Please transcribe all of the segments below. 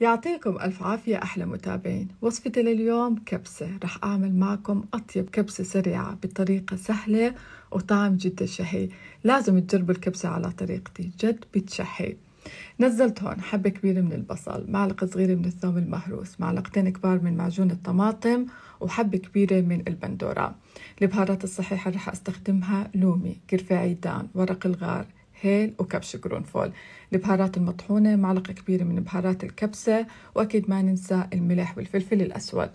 يعطيكم ألف عافية أحلى متابعين وصفتي لليوم كبسة رح أعمل معكم أطيب كبسة سريعة بطريقة سهلة وطعم جدا شهي لازم تجربوا الكبسة على طريقتي جد بتشهي نزلت هون حبة كبيرة من البصل معلقة صغيرة من الثوم المهروس معلقتين كبار من معجون الطماطم وحبة كبيرة من البندورة البهارات الصحيحة رح أستخدمها لومي قرفاعي عيدان ورق الغار هيل وكبش قرنفل البهارات المطحونة معلقة كبيرة من بهارات الكبسة وأكيد ما ننسى الملح والفلفل الأسود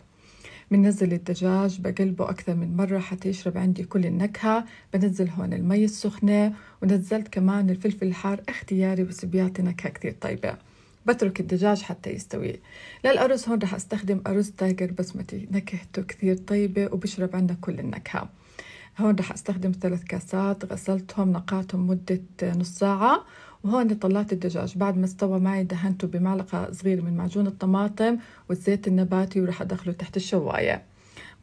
بنزل الدجاج بقلبه أكثر من مرة حتى يشرب عندي كل النكهة بنزل هون المي السخنة ونزلت كمان الفلفل الحار اختياري بس بيعطي نكهة كتير طيبة بترك الدجاج حتى يستوي للأرز هون رح أستخدم أرز تايجر بسمتي نكهته كثير طيبة وبشرب عندنا كل النكهة هون رح استخدم ثلاث كاسات غسلتهم نقعتهم مدة نص ساعة وهون طلعت الدجاج بعد ما استوى معي دهنته بمعلقة صغيرة من معجون الطماطم والزيت النباتي ورح أدخله تحت الشواية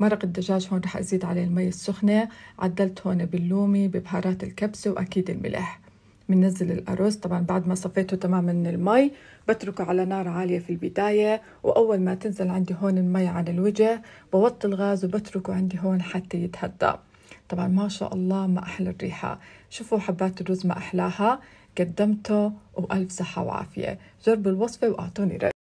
مرق الدجاج هون رح أزيد عليه المي السخنة عدلت هون باللومي ببهارات الكبسة وأكيد الملح بنزل الأرز طبعا بعد ما صفيته تماما من المي بتركه على نار عالية في البداية وأول ما تنزل عندي هون المي على الوجه بوطي الغاز وبتركه عندي هون حتى يتهدى طبعا ما شاء الله ما أحلى الريحة شوفوا حبات الرز ما أحلاها قدمته وألف صحة وعافية جربوا الوصفة وأعطوني رأي